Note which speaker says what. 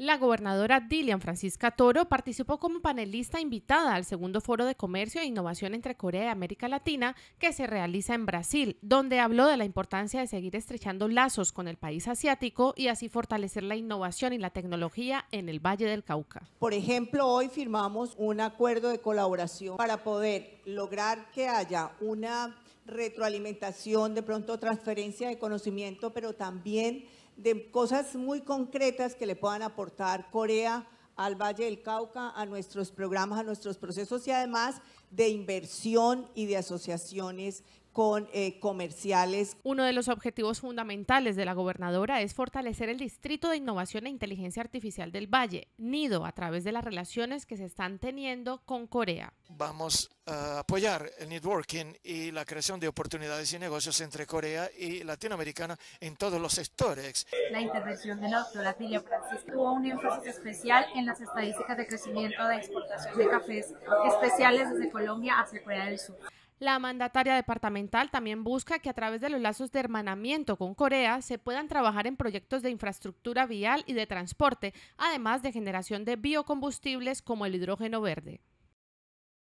Speaker 1: La gobernadora Dilian Francisca Toro participó como panelista invitada al segundo foro de comercio e innovación entre Corea y América Latina que se realiza en Brasil, donde habló de la importancia de seguir estrechando lazos con el país asiático y así fortalecer la innovación y la tecnología en el Valle del Cauca.
Speaker 2: Por ejemplo, hoy firmamos un acuerdo de colaboración para poder lograr que haya una retroalimentación, de pronto transferencia de conocimiento, pero también de cosas muy concretas que le puedan aportar Corea al Valle del Cauca, a nuestros programas, a nuestros procesos y además de inversión y de asociaciones con eh, comerciales.
Speaker 1: Uno de los objetivos fundamentales de la gobernadora es fortalecer el Distrito de Innovación e Inteligencia Artificial del Valle, Nido, a través de las relaciones que se están teniendo con Corea.
Speaker 3: Vamos a apoyar el networking y la creación de oportunidades y negocios entre Corea y Latinoamericana en todos los sectores.
Speaker 4: La intervención de la doctora tuvo un énfasis especial en las estadísticas de crecimiento de exportación de cafés especiales desde Corea
Speaker 1: la mandataria departamental también busca que a través de los lazos de hermanamiento con Corea se puedan trabajar en proyectos de infraestructura vial y de transporte, además de generación de biocombustibles como el hidrógeno verde.